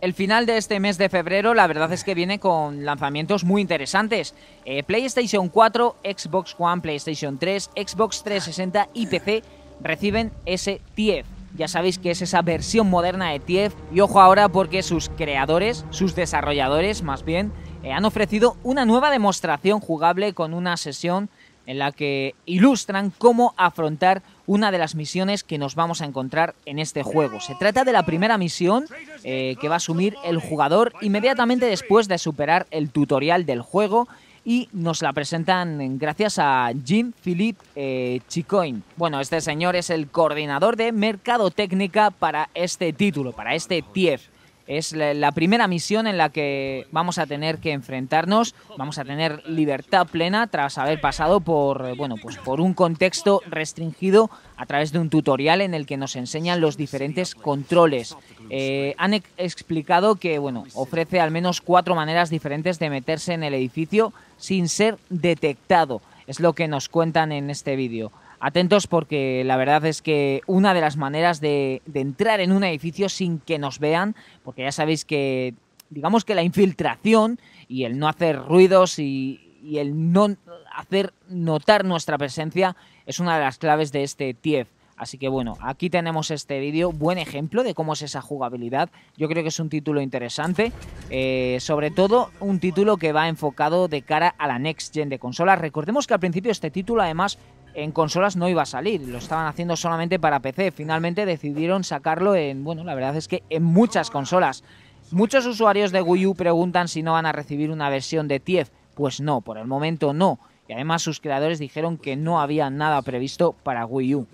El final de este mes de febrero, la verdad es que viene con lanzamientos muy interesantes. Eh, PlayStation 4, Xbox One, PlayStation 3, Xbox 360 y PC reciben ese TIEF. Ya sabéis que es esa versión moderna de TIEF y ojo ahora porque sus creadores, sus desarrolladores más bien, eh, han ofrecido una nueva demostración jugable con una sesión en la que ilustran cómo afrontar una de las misiones que nos vamos a encontrar en este juego. Se trata de la primera misión eh, que va a asumir el jugador inmediatamente después de superar el tutorial del juego y nos la presentan gracias a Jim philippe eh, Chicoin. Bueno, este señor es el coordinador de Mercado Técnica para este título, para este TIEF es la, primera misión en la que vamos a tener que enfrentarnos, vamos a tener libertad plena tras haber pasado por, bueno, pues por un contexto restringido a través de un tutorial en el que nos enseñan los diferentes controles. Eh, han explicado que bueno, ofrece al menos cuatro maneras diferentes de meterse en el edificio sin ser detectado. Es lo que nos cuentan en este vídeo atentos porque la verdad es que una de las maneras de, entrar en un edificio sin que nos vean, porque ya sabéis que digamos que la infiltración y el no hacer ruidos y, el no hacer notar nuestra presencia es una de las claves de este TIEF. Así que bueno, aquí tenemos este vídeo, buen ejemplo de cómo es esa jugabilidad. Yo creo que es un título interesante, eh, sobre todo un título que va enfocado de cara a la next gen de consolas. Recordemos que al principio este título además en consolas no iba a salir, lo estaban haciendo solamente para PC. Finalmente decidieron sacarlo en, bueno, la verdad es que en muchas consolas. Muchos usuarios de Wii U preguntan si no van a recibir una versión de TIEF. Pues no, por el momento no. Y además sus creadores dijeron que no había nada previsto para Wii U.